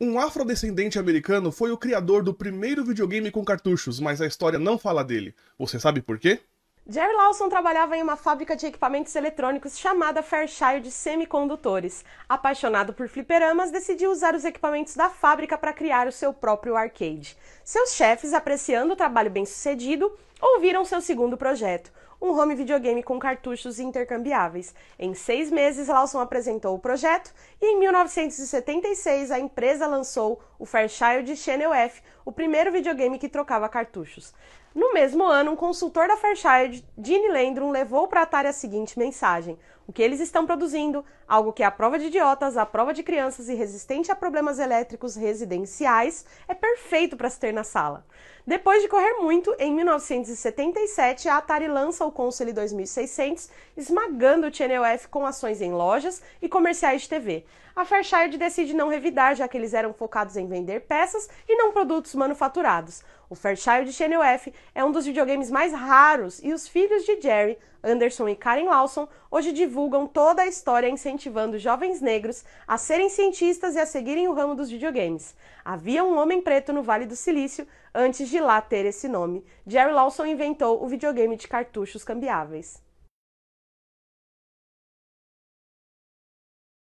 Um afrodescendente americano foi o criador do primeiro videogame com cartuchos, mas a história não fala dele. Você sabe por quê? Jerry Lawson trabalhava em uma fábrica de equipamentos eletrônicos chamada Fairchild Semicondutores. Apaixonado por fliperamas, decidiu usar os equipamentos da fábrica para criar o seu próprio arcade. Seus chefes, apreciando o trabalho bem sucedido, ouviram seu segundo projeto um home videogame com cartuchos intercambiáveis. Em seis meses, Lawson apresentou o projeto e, em 1976, a empresa lançou o Fairchild Channel F, o primeiro videogame que trocava cartuchos. No mesmo ano, um consultor da Fairchild, Gene Landrum, levou para a Atari a seguinte mensagem: O que eles estão produzindo, algo que é a prova de idiotas, a prova de crianças e resistente a problemas elétricos residenciais, é perfeito para se ter na sala. Depois de correr muito, em 1977, a Atari lança o Consul 2600, esmagando o Channel F com ações em lojas e comerciais de TV. A Fairchild decide não revidar, já que eles eram focados em vender peças e não produtos manufaturados. O Fairchild Channel F é um dos videogames mais raros e os filhos de Jerry, Anderson e Karen Lawson, hoje divulgam toda a história incentivando jovens negros a serem cientistas e a seguirem o ramo dos videogames. Havia um homem preto no Vale do Silício Antes de lá ter esse nome, Jerry Lawson inventou o videogame de cartuchos cambiáveis.